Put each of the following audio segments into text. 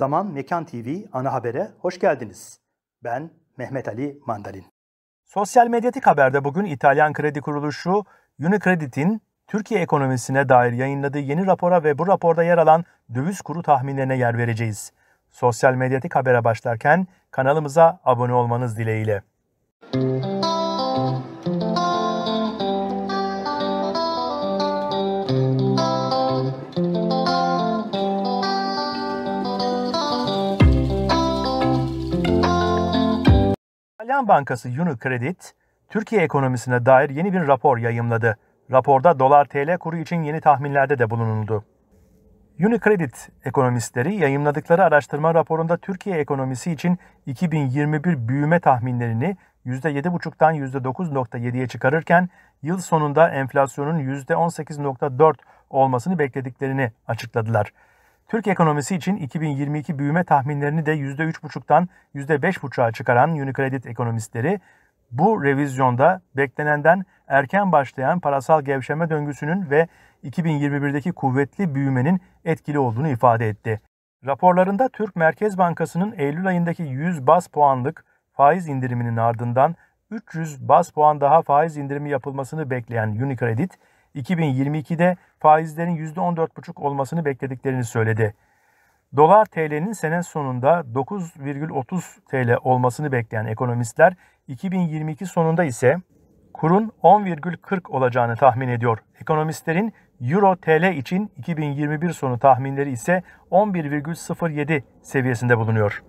Zaman Mekan TV ana habere hoş geldiniz. Ben Mehmet Ali Mandalin. Sosyal medyatik haberde bugün İtalyan kredi kuruluşu Unicredit'in Türkiye ekonomisine dair yayınladığı yeni rapora ve bu raporda yer alan döviz kuru tahminlerine yer vereceğiz. Sosyal medyatik habere başlarken kanalımıza abone olmanız dileğiyle. Müzik İtalyan bankası Unicredit, Türkiye ekonomisine dair yeni bir rapor yayımladı. Raporda dolar-TL kuru için yeni tahminlerde de bulunuldu. Unicredit ekonomistleri yayımladıkları araştırma raporunda Türkiye ekonomisi için 2021 büyüme tahminlerini %7,5'tan %9,7'ye çıkarırken yıl sonunda enflasyonun %18,4 olmasını beklediklerini açıkladılar. Türk ekonomisi için 2022 büyüme tahminlerini de %3,5'tan %5,5'a çıkaran Unicredit ekonomistleri bu revizyonda beklenenden erken başlayan parasal gevşeme döngüsünün ve 2021'deki kuvvetli büyümenin etkili olduğunu ifade etti. Raporlarında Türk Merkez Bankası'nın Eylül ayındaki 100 bas puanlık faiz indiriminin ardından 300 bas puan daha faiz indirimi yapılmasını bekleyen Unicredit, 2022'de faizlerin %14,5 olmasını beklediklerini söyledi. Dolar TL'nin sene sonunda 9,30 TL olmasını bekleyen ekonomistler 2022 sonunda ise kurun 10,40 olacağını tahmin ediyor. Ekonomistlerin Euro TL için 2021 sonu tahminleri ise 11,07 seviyesinde bulunuyor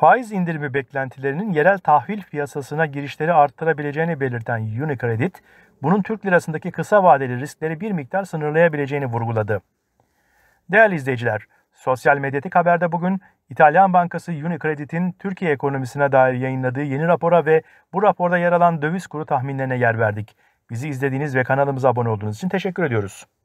faiz indirimi beklentilerinin yerel tahvil piyasasına girişleri arttırabileceğini belirten Unicredit, bunun Türk lirasındaki kısa vadeli riskleri bir miktar sınırlayabileceğini vurguladı. Değerli izleyiciler, sosyal medyatik haberde bugün İtalyan Bankası Unicredit'in Türkiye ekonomisine dair yayınladığı yeni rapora ve bu raporda yer alan döviz kuru tahminlerine yer verdik. Bizi izlediğiniz ve kanalımıza abone olduğunuz için teşekkür ediyoruz.